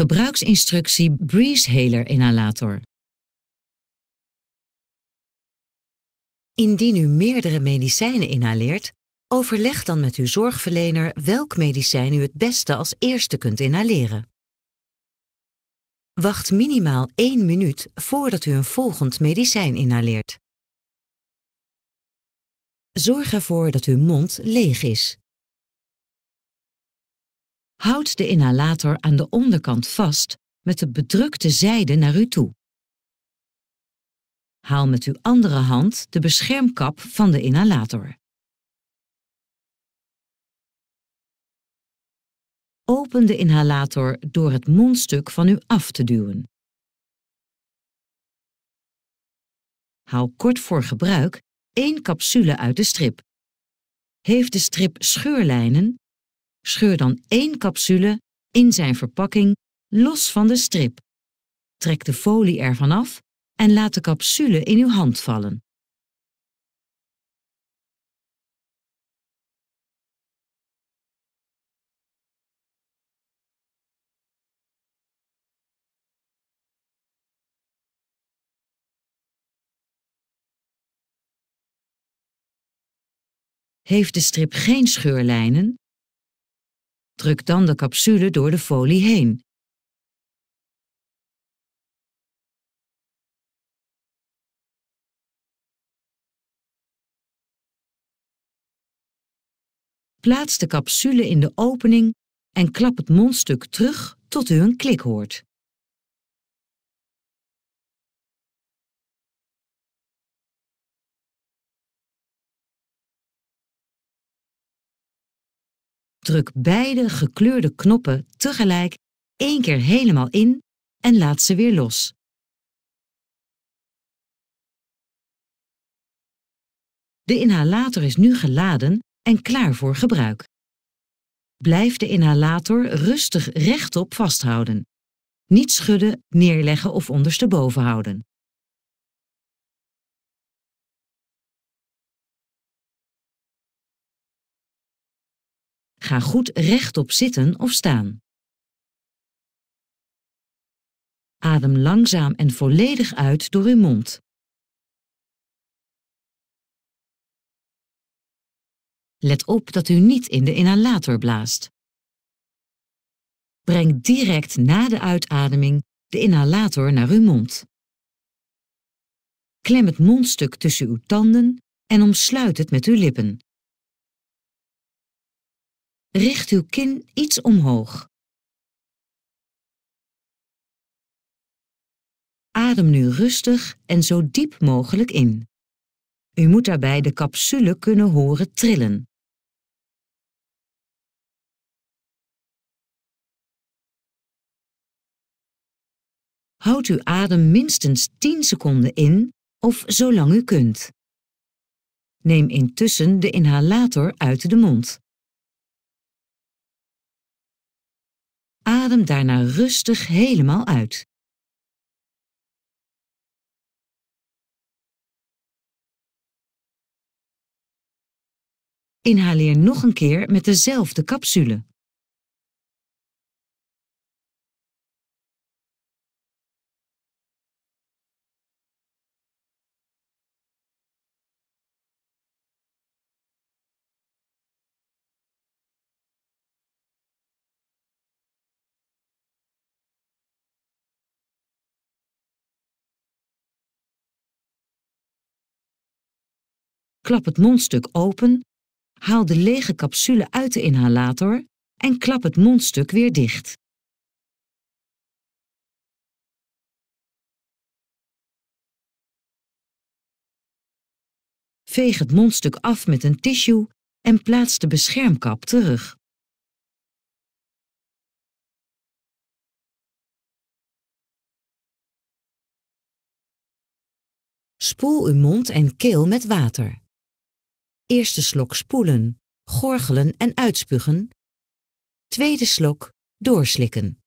Gebruiksinstructie Breeze Inhalator. Indien u meerdere medicijnen inhaleert, overleg dan met uw zorgverlener welk medicijn u het beste als eerste kunt inhaleren. Wacht minimaal 1 minuut voordat u een volgend medicijn inhaleert. Zorg ervoor dat uw mond leeg is. Houd de inhalator aan de onderkant vast met de bedrukte zijde naar u toe. Haal met uw andere hand de beschermkap van de inhalator. Open de inhalator door het mondstuk van u af te duwen. Hou kort voor gebruik één capsule uit de strip. Heeft de strip scheurlijnen, Scheur dan één capsule in zijn verpakking los van de strip. Trek de folie ervan af en laat de capsule in uw hand vallen. Heeft de strip geen scheurlijnen, Druk dan de capsule door de folie heen. Plaats de capsule in de opening en klap het mondstuk terug tot u een klik hoort. Druk beide gekleurde knoppen tegelijk één keer helemaal in en laat ze weer los. De inhalator is nu geladen en klaar voor gebruik. Blijf de inhalator rustig rechtop vasthouden. Niet schudden, neerleggen of ondersteboven houden. Ga goed rechtop zitten of staan. Adem langzaam en volledig uit door uw mond. Let op dat u niet in de inhalator blaast. Breng direct na de uitademing de inhalator naar uw mond. Klem het mondstuk tussen uw tanden en omsluit het met uw lippen. Richt uw kin iets omhoog. Adem nu rustig en zo diep mogelijk in. U moet daarbij de capsule kunnen horen trillen. Houd uw adem minstens 10 seconden in of zolang u kunt. Neem intussen de inhalator uit de mond. Adem daarna rustig helemaal uit. Inhaleer nog een keer met dezelfde capsule. klap het mondstuk open, haal de lege capsule uit de inhalator en klap het mondstuk weer dicht. Veeg het mondstuk af met een tissue en plaats de beschermkap terug. Spoel uw mond en keel met water. Eerste slok spoelen, gorgelen en uitspugen. Tweede slok doorslikken.